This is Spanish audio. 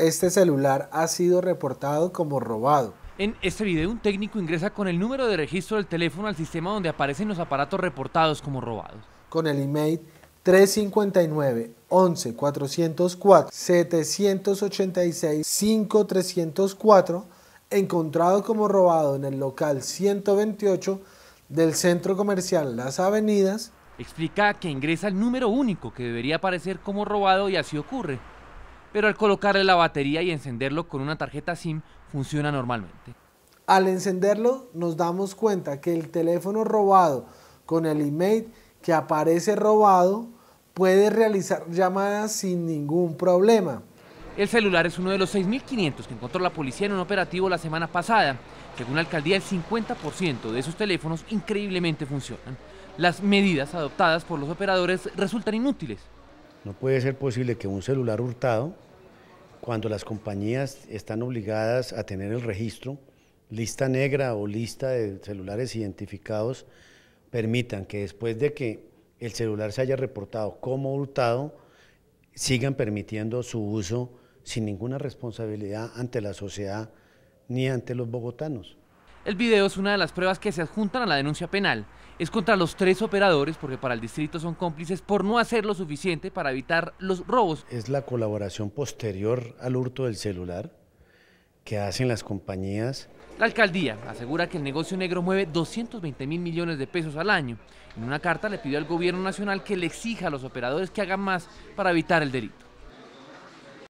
este celular ha sido reportado como robado. En este video un técnico ingresa con el número de registro del teléfono al sistema donde aparecen los aparatos reportados como robados. Con el email 359 11 404 786 5304 encontrado como robado en el local 128 del centro comercial Las Avenidas. Explica que ingresa el número único que debería aparecer como robado y así ocurre pero al colocarle la batería y encenderlo con una tarjeta SIM funciona normalmente. Al encenderlo nos damos cuenta que el teléfono robado con el email que aparece robado puede realizar llamadas sin ningún problema. El celular es uno de los 6.500 que encontró la policía en un operativo la semana pasada. Según la alcaldía, el 50% de esos teléfonos increíblemente funcionan. Las medidas adoptadas por los operadores resultan inútiles. No puede ser posible que un celular hurtado, cuando las compañías están obligadas a tener el registro, lista negra o lista de celulares identificados, permitan que después de que el celular se haya reportado como hurtado, sigan permitiendo su uso sin ninguna responsabilidad ante la sociedad ni ante los bogotanos. El video es una de las pruebas que se adjuntan a la denuncia penal. Es contra los tres operadores porque para el distrito son cómplices por no hacer lo suficiente para evitar los robos. Es la colaboración posterior al hurto del celular que hacen las compañías. La alcaldía asegura que el negocio negro mueve 220 mil millones de pesos al año. En una carta le pidió al gobierno nacional que le exija a los operadores que hagan más para evitar el delito.